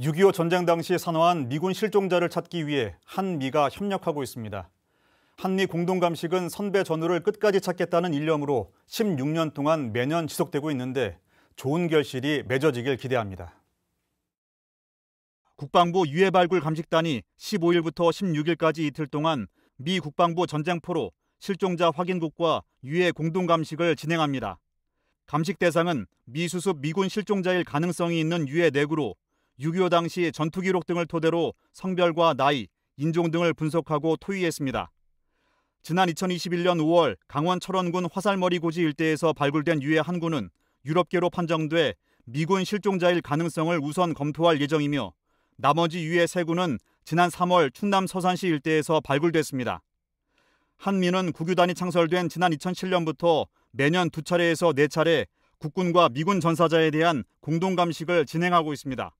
6.25 전쟁 당시 에 산화한 미군 실종자를 찾기 위해 한미가 협력하고 있습니다. 한미 공동감식은 선배 전우를 끝까지 찾겠다는 일념으로 16년 동안 매년 지속되고 있는데 좋은 결실이 맺어지길 기대합니다. 국방부 유해발굴 감식단이 15일부터 16일까지 이틀 동안 미 국방부 전쟁포로 실종자 확인국과 유해 공동 감식을 진행합니다. 감식 대상은 미수습 미군 실종자일 가능성이 있는 유해 내구로 6.25 당시 전투 기록 등을 토대로 성별과 나이, 인종 등을 분석하고 토의했습니다. 지난 2021년 5월 강원 철원군 화살머리 고지 일대에서 발굴된 유해 한 구는 유럽계로 판정돼 미군 실종자일 가능성을 우선 검토할 예정이며 나머지 유해 세 구는 지난 3월 충남 서산시 일대에서 발굴됐습니다. 한미는 국유단이 창설된 지난 2007년부터 매년 두 차례에서 네 차례 국군과 미군 전사자에 대한 공동 감식을 진행하고 있습니다.